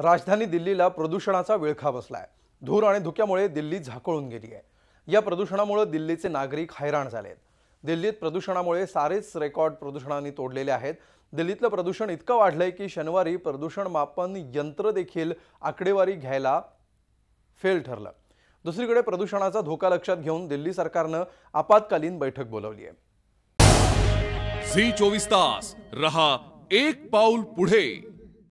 राजधानी दिल्लीला प्रदूषणाचा विळखा बसलाय धूर आणि धुक्यामुळे दिल्ली झाकळून गेली आहे या प्रदूषणामुळे दिल्लीचे नागरिक हैराण आहेत दिल्लीत प्रदूषणामुळे सारेच रेकॉर्ड प्रदूषणाने तोडलेले आहेत दिल्लीतलं प्रदूषण इतकं वाढलंय की शनिवारी प्रदूषण मापन यंत्र देखील आकडेवारी घ्यायला फेल ठरलं दुसरीकडे प्रदूषणाचा धोका लक्षात घेऊन दिल्ली सरकारनं आपत्कालीन बैठक बोलावली आहे झी चोवीस तास रहा एक पाऊल पुढे